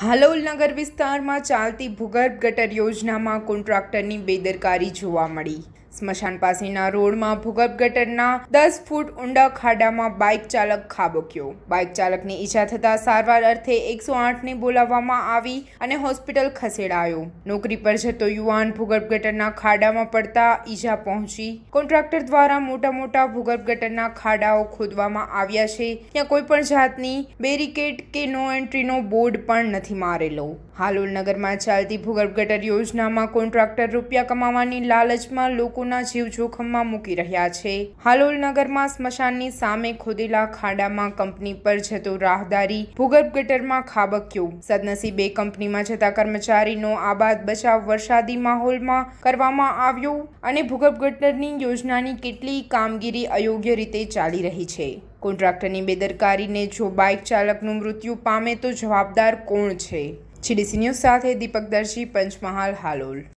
હાલોલ નગર વિસ્તારમાં ચાલતી ભૂગર્ભ ગટર યોજનામાં કોન્ટ્રાક્ટરની બેદરકારી જોવા મળી સ્મશાન પાસેના રોડમાં ભૂગર્ભ ગટરના દસ ફૂટ ઊંડા ખાડામાં બાઇક ચાલક ખાબક્યો બાઇક ચાલકને ઈજા થતાં સારવાર અર્થે એકસો આઠને બોલાવવામાં આવી અને હોસ્પિટલ ખસેડાયો નોકરી પર જતો યુવાન ભૂગર્ભ ગટરના ખાડામાં પડતા ઈજા પહોંચી કોન્ટ્રાક્ટર દ્વારા મોટા મોટા ભૂગર્ભ ગટરના ખાડાઓ ખોદવામાં આવ્યા છે ત્યાં કોઈ પણ જાતની બેરિકેડ કે નો એન્ટ્રીનો બોર્ડ પણ નથી મારેલો હાલોલ નગરમાં ચાલતી ભૂગર્ભ ગટર યોજનામાં કોન્ટ્રાક્ટર રૂપિયા કમાવાની લાલચમાં લોકો લોકોના જીવ જોખમમાં મૂકી રહ્યા છે હાલોલ નગરમાં સ્મશાનની સામે ખોદેલા ખાડામાં કંપની પર જતો રાહદારી ભૂગર્ભ ગટરમાં ખાબક્યો સદનસીબે કંપનીમાં જતા કર્મચારીનો આબાદ બચાવ વરસાદી માહોલમાં કરવામાં આવ્યો અને ભૂગર્ભ ગટરની યોજનાની કેટલી કામગીરી અયોગ્ય રીતે ચાલી રહી છે કોન્ટ્રાક્ટરની બેદરકારીને જો બાઇક ચાલકનું મૃત્યુ પામે તો જવાબદાર કોણ છે જીડીસી ન્યૂઝ સાથે દીપક દર્શી પંચમહાલ હાલોલ